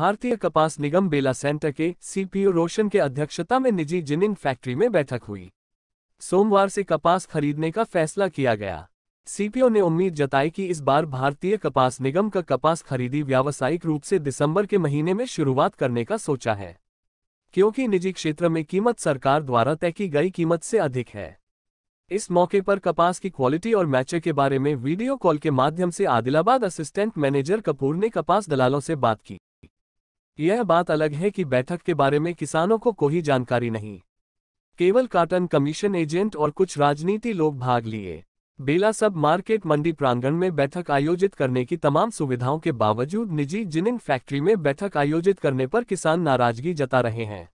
भारतीय कपास निगम बेला सेंटर के सीपीओ रोशन के अध्यक्षता में निजी जिनिंग फैक्ट्री में बैठक हुई सोमवार से कपास खरीदने का फैसला किया गया सीपीओ ने उम्मीद जताई कि इस बार भारतीय कपास निगम का कपास खरीदी व्यावसायिक रूप से दिसंबर के महीने में शुरुआत करने का सोचा है क्योंकि निजी क्षेत्र में कीमत सरकार द्वारा तय की गई कीमत से अधिक है इस मौके पर कपास की क्वालिटी और मैचे के बारे में वीडियो कॉल के माध्यम से आदिलाबाद असिस्टेंट मैनेजर कपूर ने कपास दलालों से बात की यह बात अलग है कि बैठक के बारे में किसानों को कोई जानकारी नहीं केवल काटन कमीशन एजेंट और कुछ राजनीति लोग भाग लिए बेला सब मार्केट मंडी प्रांगण में बैठक आयोजित करने की तमाम सुविधाओं के बावजूद निजी जिनिंग फैक्ट्री में बैठक आयोजित करने पर किसान नाराजगी जता रहे हैं